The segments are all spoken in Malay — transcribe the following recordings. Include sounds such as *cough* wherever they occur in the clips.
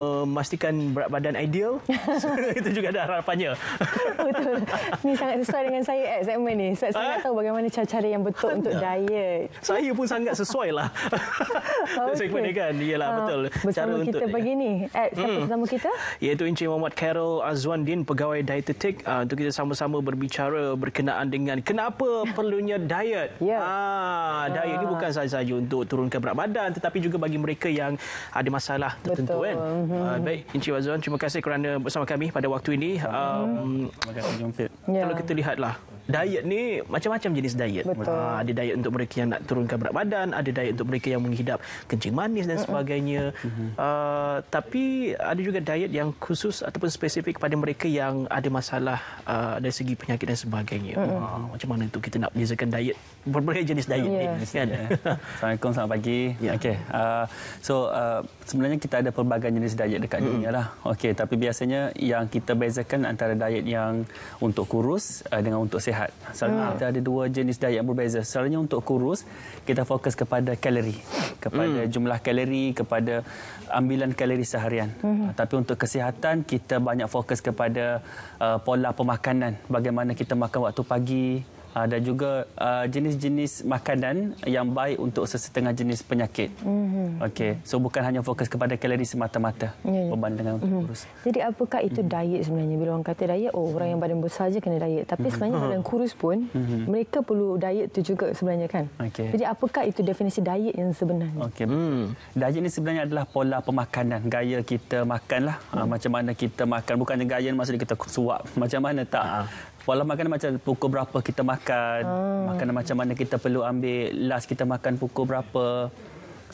Uh... memastikan berat badan ideal. *laughs* itu juga ada harapannya. Betul. Ini sangat sesuai dengan saya at segmen ni. Sebab saya tak eh? tahu bagaimana cara-cara yang betul untuk ya. diet. Saya pun sangat sesuai lah. okay. *laughs* Segmen ni kan. Yelah, ah, betul. Bersama cara kita pagi ni. At siapa hmm. bersama kita? Iaitu Encik Muhammad Carol Azwan Din, Pegawai Dietetik. Ah, untuk kita sama-sama berbicara berkenaan dengan kenapa perlunya diet. Yeah. Ah, diet ini ah. bukan sahaja untuk turunkan berat badan tetapi juga bagi mereka yang ada masalah tertentu kan. Mhm. Uh, hmm. baik, Encik Wazwan, terima kasih kerana bersama kami pada waktu ini. Um, terima kasih, Jumfit. Yeah. Kalau kita lihatlah, diet ni macam-macam jenis diet. Ha, ada diet untuk mereka yang nak turunkan berat badan, ada diet untuk mereka yang menghidap kencing manis dan sebagainya. Uh, tapi ada juga diet yang khusus ataupun spesifik kepada mereka yang ada masalah uh, dari segi penyakit dan sebagainya. Uh, macam mana itu kita nak bezakan diet berbagai jenis diet kan? yeah. ni kan? Assalamualaikum selamat pagi. Yeah. Okey. Uh, so uh, sebenarnya kita ada pelbagai jenis diet dekat mm. dunia lah. Okay. tapi biasanya yang kita bezakan antara diet yang untuk kurus uh, dengan untuk sihat sihat. Selalunya ah. hmm. kita ada dua jenis diet yang berbeza. Selalunya untuk kurus, kita fokus kepada kalori. Kepada hmm. jumlah kalori, kepada ambilan kalori seharian. Hmm. Tapi untuk kesihatan, kita banyak fokus kepada uh, pola pemakanan. Bagaimana kita makan waktu pagi, uh, dan juga ah, jenis-jenis uh, makanan yang baik untuk sesetengah jenis penyakit. Mm -hmm. Okey, so bukan hanya fokus kepada kalori semata-mata yeah, yeah. berbanding untuk mm -hmm. kurus. Jadi apakah itu mm -hmm. diet sebenarnya? Bila orang kata diet, oh orang yang badan besar saja kena diet. Tapi mhm. sebenarnya mm -hmm. badan kurus pun mm -hmm. mereka perlu diet tu juga sebenarnya kan? Okay. Jadi apakah itu definisi diet yang sebenarnya? Okey, mm. diet ini sebenarnya adalah pola pemakanan, gaya kita makanlah. Ah, mm. Ha, macam mana kita makan bukan gaya maksudnya kita suap. Macam mana tak? Ha pola makan macam pukul berapa kita makan, hmm. makanan macam mana kita perlu ambil, last kita makan pukul berapa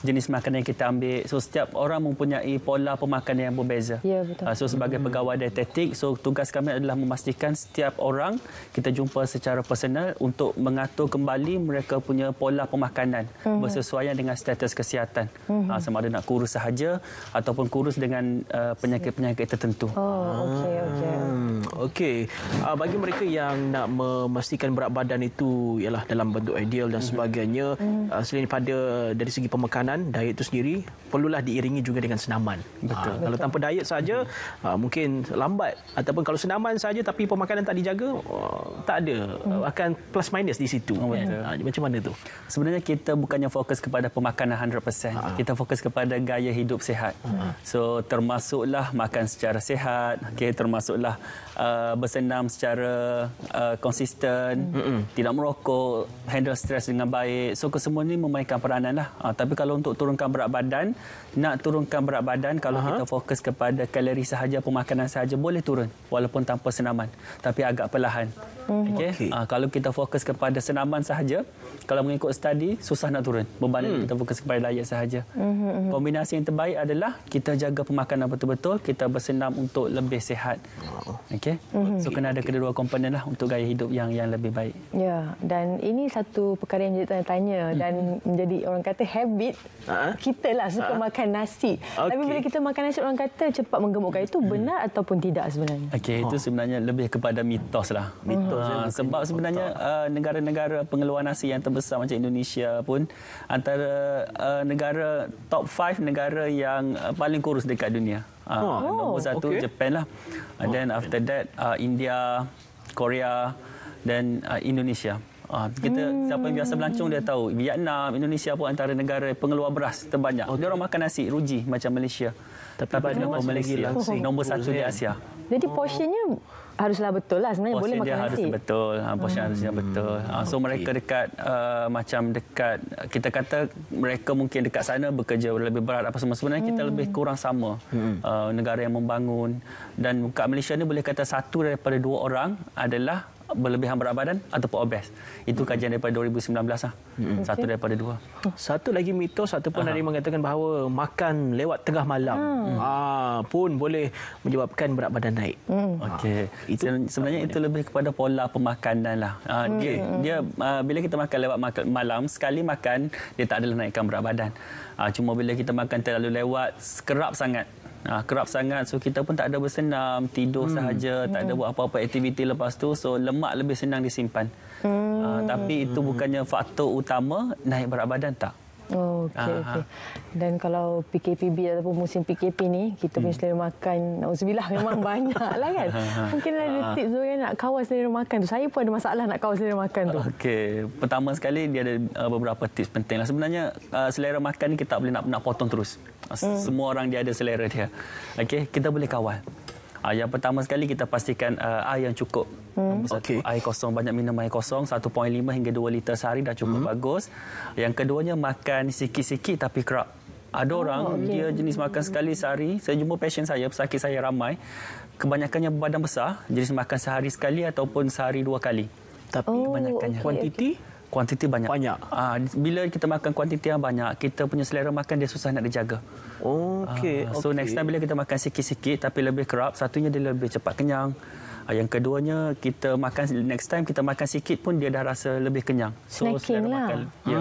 jenis makanan yang kita ambil. So setiap orang mempunyai pola pemakanan yang berbeza. Ya betul. Ah, so sebagai hmm. pegawai dietetik, so tugas kami adalah memastikan setiap orang kita jumpa secara personal untuk mengatur kembali mereka punya pola pemakanan hmm. bersesuaian dengan status kesihatan. Hmm. Uh, sama ada nak kurus sahaja ataupun kurus dengan eh, penyakit-penyakit tertentu. Oh, okey okey. Hmm, okey. Uh, bagi mereka yang nak memastikan berat badan itu ialah dalam bentuk ideal dan hmm. sebagainya hmm. uh, selain pada dari segi pemakanan makanan, diet itu sendiri perlulah diiringi juga dengan senaman. Betul. Ha, kalau tanpa diet saja hmm. mungkin lambat ataupun kalau senaman saja tapi pemakanan tak dijaga uh, tak ada hmm. akan plus minus di situ. Oh, kan? uh, macam mana tu? Sebenarnya kita bukannya fokus kepada pemakanan 100%. uh Kita fokus kepada gaya hidup sehat. uh So termasuklah makan secara sehat. Okay, termasuklah uh, bersenam secara uh, konsisten, uh tidak merokok, handle stres dengan baik. So kesemua ini memainkan peranan lah. tapi kalau untuk turunkan berat badan nak turunkan berat badan kalau Aha. kita fokus kepada kalori sahaja pemakanan sahaja boleh turun walaupun tanpa senaman tapi agak perlahan Mhm. Okey. Okay. Uh, ah, kalau kita fokus kepada senaman sahaja, kalau mengikut study susah nak turun. Beban hmm. kita fokus kepada diet sahaja. Hmm. Kombinasi yang terbaik adalah kita jaga pemakanan betul-betul, kita bersenam untuk lebih sihat. Okay. Hmm. So kena ada kedua-dua komponen lah untuk gaya hidup yang yang lebih baik. Ya, dan ini satu perkara yang menjadi tanya hmm. dan menjadi orang kata habit ha? kita lah suka ha? makan nasi. Okay. Tapi bila kita makan nasi orang kata cepat menggemukkan itu hmm. benar hmm. ataupun tidak sebenarnya? Okay. itu ha. sebenarnya lebih kepada mitos lah. Mitos. Hmm betul. Ha, sebab sebenarnya uh, negara-negara pengeluaran nasi yang terbesar macam Indonesia pun antara uh, negara top 5 negara yang uh, paling kurus dekat dunia. Ha, oh, nombor oh, satu okay. Japan lah. And then oh, after that uh, India, Korea dan uh, Indonesia. Ha, kita hmm. siapa yang biasa melancong dia tahu Vietnam, Indonesia pun antara negara pengeluar beras terbanyak. Okay. Dia orang makan nasi ruji macam Malaysia. Tapi, Tapi oh, Malaysia lah nombor satu di oh. Asia. Jadi portionnya haruslah betul lah sebenarnya Posisi boleh makan ah, dia nasi. Harus hmm. betul. Ha, ah, Posisi hmm. harusnya betul. Ha, so okay. mereka dekat uh, macam dekat kita kata mereka mungkin dekat sana bekerja lebih berat apa semua sebenarnya hmm. kita lebih kurang sama. Hmm. Uh, negara yang membangun dan kat Malaysia ni boleh kata satu daripada dua orang adalah berlebihan berat badan ataupun obes. Itu kajian daripada 2019 lah. Okay. Hmm. Satu daripada dua. Hmm. Satu lagi mitos ataupun ada yang mengatakan bahawa makan lewat tengah malam hmm. aa, ah, pun boleh menyebabkan berat badan naik. Hmm. Ah, Okey. Itu sebenarnya itu lebih kepada pola pemakanan lah. Aa, ah, hmm. dia hmm. dia aa, bila kita makan lewat malam sekali makan dia tak adalah naikkan berat badan. Aa, cuma bila kita makan terlalu lewat, kerap sangat Ah kerap sangat so kita pun tak ada bersenam, tidur hmm. sahaja, tak ada buat apa-apa aktiviti lepas tu. So lemak lebih senang disimpan. Hmm. Ha, tapi itu hmm. bukannya faktor utama naik berat badan tak? Oh, okay, okay. Dan kalau PKPB ataupun musim PKP ni, kita punya hmm. selera makan, Alhamdulillah, oh, memang *laughs* banyak lah kan. Mungkin ada uh-huh. tips kan, nak kawal selera makan tu. Saya pun ada masalah nak kawal selera makan tu. Okey. Pertama sekali, dia ada uh, beberapa tips penting. Lah. Sebenarnya, uh, selera makan ni kita tak boleh nak, nak potong terus. Hmm. Semua orang dia ada selera dia. Okey, kita boleh kawal. Uh, yang pertama sekali kita pastikan uh, air yang cukup. Hmm. Satu, okay. Air kosong, banyak minum air kosong. 1.5 hingga 2 liter sehari dah cukup hmm. bagus. Yang keduanya makan sikit-sikit tapi kerap. Ada oh, orang, oh, okay. dia jenis makan sekali sehari. Saya jumpa pasien saya, pesakit saya ramai. Kebanyakannya badan besar, jenis makan sehari sekali ataupun sehari dua kali. Tapi oh, kebanyakannya. Okay, kuantiti? Okay kuantiti banyak. Banyak. Ah bila kita makan kuantiti yang banyak, kita punya selera makan dia susah nak dijaga. Okey. Ha, so okay. next time bila kita makan sikit-sikit tapi lebih kerap, satunya dia lebih cepat kenyang. Uh, yang keduanya kita makan next time kita makan sikit pun dia dah rasa lebih kenyang. So Snacking lah. makan. Ya. Hmm. Ya.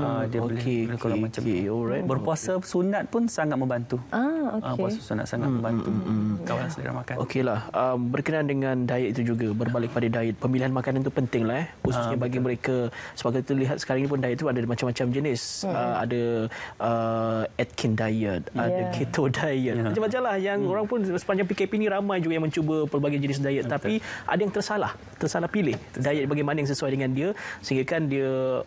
Uh, dia okay, boleh okay, kalau okay, macam okay, Berpuasa okay. sunat pun sangat membantu. Ah, ah okey. Uh, puasa sunat sangat hmm, membantu. Hmm, hmm, hmm. kawan yeah. selera makan. Okeylah. Um, berkenaan dengan diet itu juga berbalik pada diet pemilihan makanan itu pentinglah eh khususnya uh, bagi mereka sebab kita lihat sekarang ini pun diet itu ada macam-macam jenis. Hmm. Uh, ada uh, Atkins diet, yeah. ada keto diet. Yeah. Macam-macam lah yang hmm. orang pun sepanjang PKP ini ramai juga yang mencuba pelbagai jenis jenis diet okay. tapi ada yang tersalah tersalah pilih diet bagaimana yang sesuai dengan dia sehingga kan dia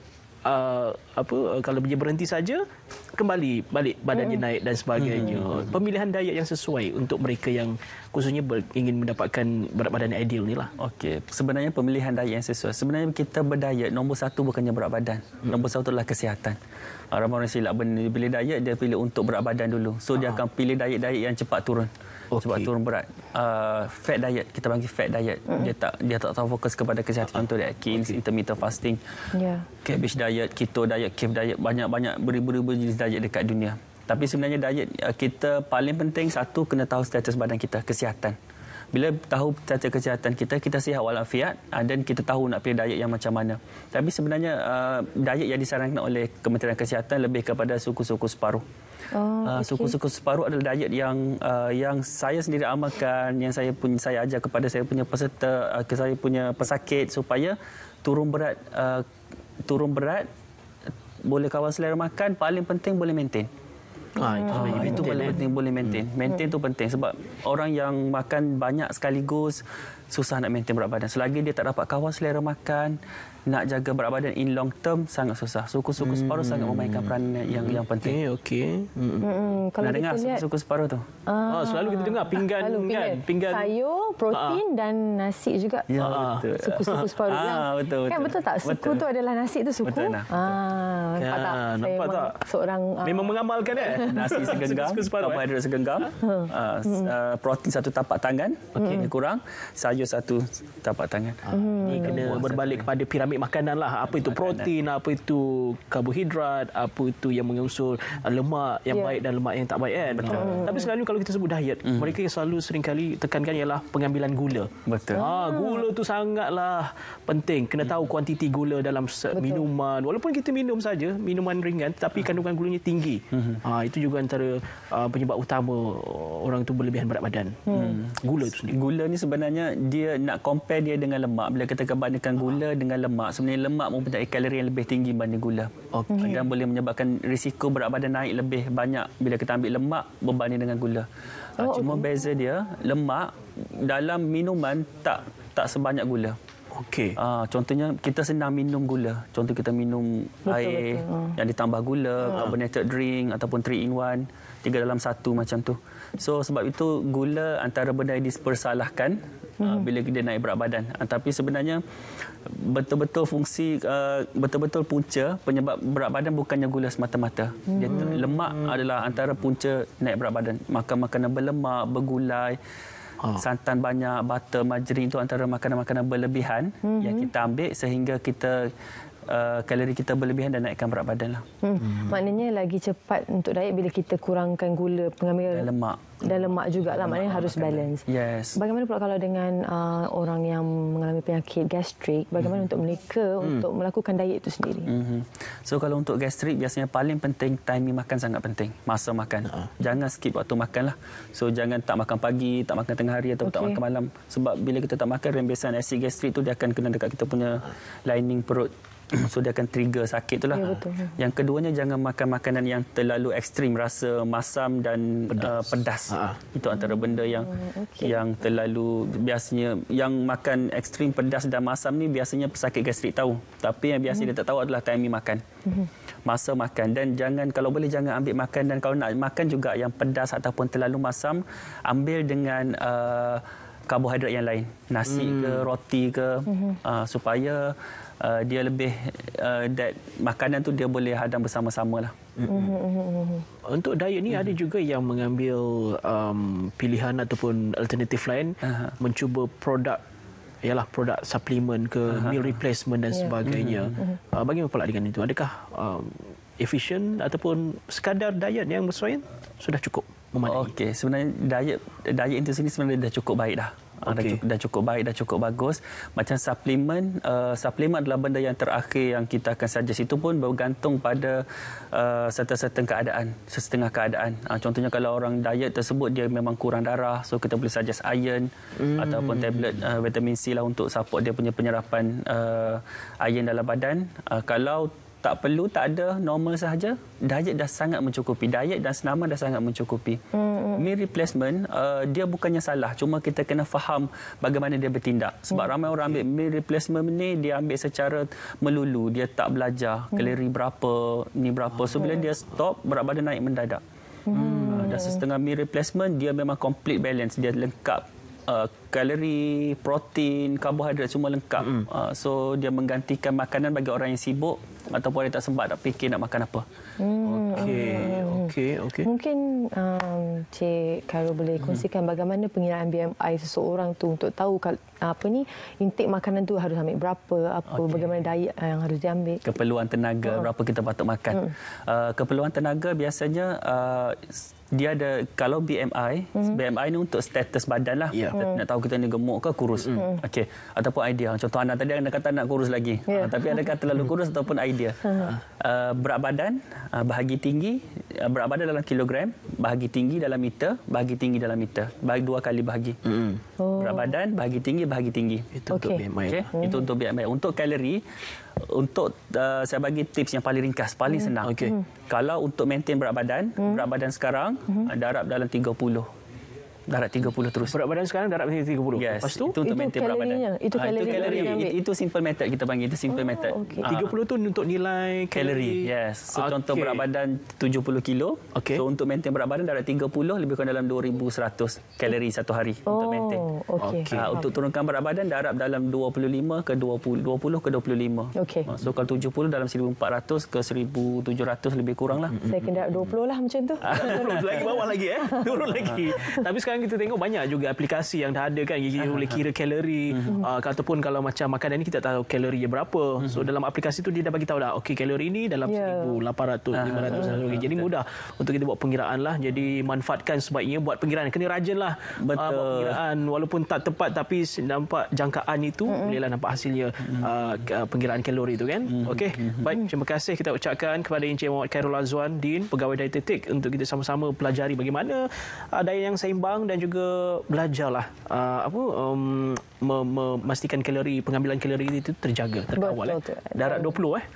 Uh, apa uh, kalau dia berhenti saja kembali balik badan dia naik dan sebagainya hmm. pemilihan diet yang sesuai untuk mereka yang khususnya ingin mendapatkan berat badan yang ideal ni lah okey sebenarnya pemilihan diet yang sesuai sebenarnya kita berdiet nombor satu bukannya berat badan mm. nombor satu adalah kesihatan Ah, ramai orang silap benda dia pilih diet dia pilih untuk berat badan dulu so uh-huh. dia ah. akan pilih diet-diet yang cepat turun okay. cepat turun berat uh, fat diet kita panggil fat diet uh-huh. dia tak dia tak tahu fokus kepada kesihatan contoh uh-huh. Atkins okay. intermittent fasting ya yeah. cabbage diet keto diet keef diet banyak-banyak beribu-ribu jenis diet dekat dunia tapi sebenarnya diet kita paling penting satu kena tahu status badan kita kesihatan bila tahu tata kesihatan kita, kita sihat walafiat ah, dan kita tahu nak pilih diet yang macam mana. Tapi sebenarnya uh, diet yang disarankan oleh Kementerian Kesihatan lebih kepada suku-suku separuh. Oh, ah, suku-suku oh, okay. separuh adalah diet yang uh, yang saya sendiri amalkan, yang saya pun saya ajar kepada saya punya peserta, uh, ke saya punya pesakit supaya turun berat uh, turun berat boleh kawal selera makan paling penting boleh maintain. Ha, itu, ha, itu paling penting, kan? Eh. penting boleh maintain. Hmm. Maintain hmm. tu penting sebab orang yang makan banyak sekaligus susah nak maintain berat badan. Selagi dia tak dapat kawal selera makan, nak jaga berat badan in long term sangat susah. Suku-suku separuh sangat hmm. memainkan peranan yang yang penting. Okey, okey. Hmm. Kalau dengar lihat... suku separuh tu. Ah, oh, selalu kita dengar pinggan, selalu, pinggan, pinggan. Sayur, protein ah. dan nasi juga. Ya, ah, betul. Suku-suku separuh. Ah, betul, betul. Kan betul tak? Suku betul. tu adalah nasi tu suku. Betul, nah. Ah, nampak kan, tak? Nampak tak? Seorang, uh... Memang mengamalkan eh? *laughs* Nasi segenggam, eh? karbohidrat segenggam, uh, protein satu tapak tangan, okey, eh, kurang. Sayur saja satu tapak tangan. Ah, hmm. Ini kena berbalik kepada piramid makanan lah. Apa itu protein, apa itu karbohidrat, apa itu yang mengusul uh, lemak yang yeah. baik dan lemak yang tak baik kan. Betul. Hmm. Tapi selalu kalau kita sebut diet, hmm. mereka yang selalu kali tekankan ialah pengambilan gula. Betul. Ha, gula tu sangatlah penting. Kena tahu kuantiti gula dalam minuman. Walaupun kita minum saja, minuman ringan tapi hmm. kandungan gulanya tinggi. Hmm. Ha, itu juga antara penyebab utama orang itu berlebihan berat badan. Hmm. hmm. Gula itu sendiri. Gula ni sebenarnya dia nak compare dia dengan lemak bila kita bandingkan gula dengan lemak sebenarnya lemak mempunyai kalori yang lebih tinggi berbanding gula okay. dan boleh menyebabkan risiko berat badan naik lebih banyak bila kita ambil lemak berbanding dengan gula oh, ah, cuma okay. beza dia lemak dalam minuman tak tak sebanyak gula Okey. Uh, contohnya kita senang minum gula. Contoh kita minum betul, air betul. Ah. yang ditambah gula, ha. carbonated drink ataupun 3 in 1, tiga dalam satu macam tu. So sebab itu gula antara benda yang dipersalahkan hmm. bila kita naik berat badan. Uh, tapi sebenarnya betul-betul fungsi uh, betul-betul punca penyebab berat badan bukannya gula semata-mata. Hmm. lemak hmm. adalah antara punca naik berat badan. Makan makanan berlemak, bergulai Oh. Santan banyak, butter, margarin itu antara makanan-makanan berlebihan mm -hmm. yang kita ambil sehingga kita Uh, kalori kita berlebihan dan naikkan berat badan lah. Hmm. Hmm. Maknanya lagi cepat untuk diet bila kita kurangkan gula pengambil dan lemak. Dan lemak juga lah maknanya lemak harus balance. Yes. Bagaimana pula kalau dengan uh, orang yang mengalami penyakit gastrik, bagaimana hmm. untuk mereka hmm. untuk melakukan diet itu sendiri? Hmm. So kalau untuk gastrik biasanya paling penting timing makan sangat penting, masa makan. Uh. Jangan skip waktu makan lah. So jangan tak makan pagi, tak makan tengah hari atau okay. tak makan malam sebab bila kita tak makan rembesan asid gastrik tu dia akan kena dekat kita punya ha. lining perut. *clears throat* so dia akan trigger sakit itulah. Ya, betul. Ya. Yang keduanya jangan makan makanan yang terlalu ekstrim rasa masam dan pedas. Uh, pedas. Ha, ha. Itu antara benda yang hmm, oh, okay. yang terlalu biasanya yang makan ekstrim pedas dan masam ni biasanya pesakit gastrik tahu. Tapi yang biasa hmm. dia tak tahu adalah timing makan. Hmm masa makan dan jangan kalau boleh jangan ambil makan dan kalau nak makan juga yang pedas ataupun terlalu masam ambil dengan uh karbohidrat yang lain nasi hmm. ke roti ke hmm uh, supaya uh, dia lebih uh, that makanan tu dia boleh hadam bersama-sama lah mm-hmm. untuk diet ni hmm ada juga yang mengambil um, pilihan ataupun alternatif lain uh-huh. mencuba produk ialah produk suplemen ke uh-huh. meal replacement dan yeah. sebagainya mm-hmm. uh, bagaimana pula dengan itu adakah um, efficient ataupun sekadar diet yang bersesuaian sudah cukup memadai. Okey, sebenarnya diet diet itu ini sebenarnya dah cukup baik dah. Okay. Ah, dah, cukup, dah cukup baik, dah cukup bagus. Macam suplemen, uh, suplemen adalah benda yang terakhir yang kita akan suggest. Itu pun bergantung pada uh, eh, setengah-setengah keadaan. setengah keadaan. Uh, contohnya kalau orang diet tersebut, dia memang kurang darah. So kita boleh suggest iron mm. ataupun tablet uh, vitamin C lah untuk support dia punya penyerapan uh, iron dalam badan. Uh, kalau tak perlu tak ada normal sahaja diet dah sangat mencukupi diet dan senaman dah sangat mencukupi mm-hmm. replacement uh, dia bukannya salah cuma kita kena faham bagaimana dia bertindak sebab mm ramai orang ambil meal replacement ni dia ambil secara melulu dia tak belajar mm kalori berapa ni berapa so bila dia stop berat badan naik mendadak mm mm-hmm. uh, ah, dan setengah meal replacement dia memang complete balance dia lengkap uh, kalori, protein, karbohidrat semua lengkap. Mm. Uh, so dia menggantikan makanan bagi orang yang sibuk ataupun dia tak sempat nak fikir nak makan apa. Mm. Okey, mm. okey, ah, okey. Mungkin um, Cik Karo boleh hmm. kongsikan mm. bagaimana pengiraan BMI seseorang tu untuk tahu kal- apa ni intik makanan tu harus ambil berapa apa okay. bagaimana diet yang harus diambil keperluan tenaga oh. berapa kita patut makan hmm. uh, keperluan tenaga biasanya uh, dia ada kalau BMI hmm. BMI ni untuk status badan lah yeah. hmm. nak tahu kita ni gemuk ke kurus. Hmm. hmm. Okey. Ataupun idea. Contoh anak tadi anda kata nak kurus lagi. Yeah. Ya. Uh, tapi adakah terlalu kurus ataupun idea? Uh, berat badan uh, bahagi tinggi uh, berat badan dalam kilogram, bahagi tinggi dalam meter, bahagi tinggi dalam meter. Bahagi dua kali bahagi. Hmm. Oh. Berat badan bahagi tinggi bahagi tinggi. Itu okay. untuk BMI. Okay. Hmm. Itu untuk BMI. Untuk kalori untuk uh, saya bagi tips yang paling ringkas paling hmm. senang. Okey. Hmm. Kalau untuk maintain berat badan, hmm. berat badan sekarang hmm. uh, darab dalam 30 darat 30 terus. Berat badan sekarang darat 30. Yes. Lepas tu itu untuk itu maintain berat badan. Itu Ha, itu kalori. It, itu simple method kita panggil itu simple oh, method. Okay. Ha. Ah. 30 tu untuk nilai kalori. Yes. So okay. contoh berat badan 70 kilo. Okay. So untuk maintain berat badan darat 30 lebih kurang dalam 2100 kalori satu hari oh, untuk maintain. Okay. Ha, untuk turunkan berat badan darat dalam 25 ke 20 20 ke 25. Okay. So kalau 70 dalam 1400 ke 1700 lebih kurang lah. Saya kira 20 lah macam tu. Turun *laughs* lagi bawah lagi eh. Turun lagi. Tapi sekarang sekarang kita tengok banyak juga aplikasi yang dah ada kan kita uh boleh kira kalori mhm. uh-huh. ataupun kalau macam makanan ni kita tahu kalori dia berapa uh-huh. so mhm. dalam aplikasi tu dia dah bagi tahu dah okey kalori ini dalam yeah. 1800 uh-huh. 500 uh-huh. Okay. jadi mudah untuk kita buat pengiraan lah jadi manfaatkan sebaiknya buat pengiraan kena rajin lah uh, buat pengiraan walaupun tak tepat tapi nampak jangkaan itu uh-huh. bolehlah nampak hasilnya uh, pengiraan kalori itu kan uh-huh. okey uh-huh. baik terima kasih kita ucapkan kepada Encik Muhammad Khairul Azwan Din pegawai dietetik untuk kita sama-sama pelajari bagaimana ada uh, yang seimbang berenang dan juga belajarlah uh, apa um, memastikan kalori pengambilan kalori itu terjaga terkawal eh. betul, eh. darat 20 eh